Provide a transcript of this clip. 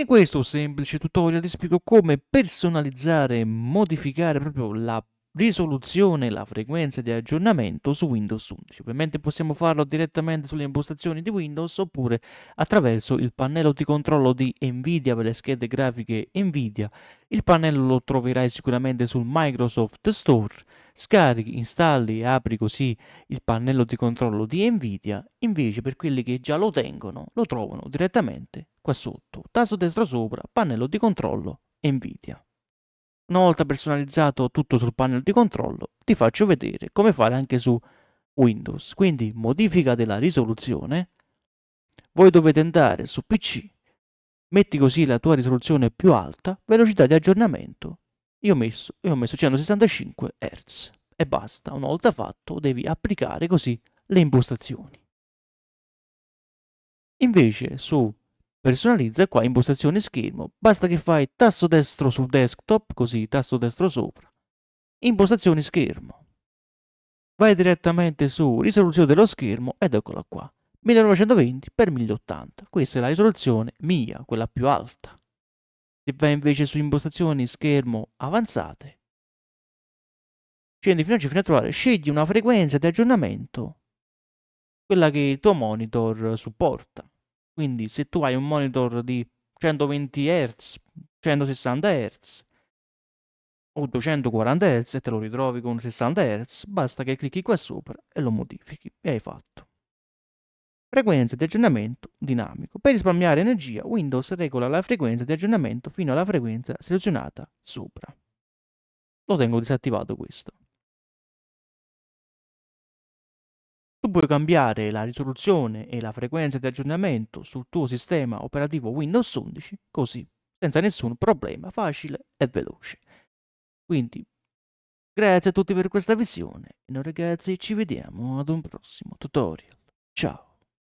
In questo semplice tutorial vi spiego come personalizzare e modificare proprio la risoluzione e la frequenza di aggiornamento su Windows 11. Ovviamente possiamo farlo direttamente sulle impostazioni di Windows oppure attraverso il pannello di controllo di Nvidia per le schede grafiche Nvidia. Il pannello lo troverai sicuramente sul Microsoft Store. Scarichi, installi e apri così il pannello di controllo di Nvidia. Invece per quelli che già lo tengono lo trovano direttamente qua sotto, tasto destro sopra, pannello di controllo Nvidia. Una volta personalizzato tutto sul pannello di controllo, ti faccio vedere come fare anche su Windows. Quindi modifica della risoluzione, voi dovete andare su PC, metti così la tua risoluzione più alta, velocità di aggiornamento, io ho messo, io ho messo 165 Hz e basta, una volta fatto devi applicare così le impostazioni. Invece su Personalizza qua impostazioni schermo, basta che fai tasto destro sul desktop, così tasto destro sopra, impostazioni schermo. Vai direttamente su risoluzione dello schermo ed eccola qua, 1920x1080, questa è la risoluzione mia, quella più alta. Se vai invece su impostazioni schermo avanzate, scendi fino a, fino a trovare, scegli una frequenza di aggiornamento, quella che il tuo monitor supporta. Quindi se tu hai un monitor di 120 Hz, 160 Hz o 240 Hz e te lo ritrovi con 60 Hz, basta che clicchi qua sopra e lo modifichi e hai fatto. Frequenza di aggiornamento dinamico. Per risparmiare energia, Windows regola la frequenza di aggiornamento fino alla frequenza selezionata sopra. Lo tengo disattivato questo. Tu puoi cambiare la risoluzione e la frequenza di aggiornamento sul tuo sistema operativo Windows 11 così, senza nessun problema, facile e veloce. Quindi, grazie a tutti per questa visione e noi ragazzi ci vediamo ad un prossimo tutorial. Ciao!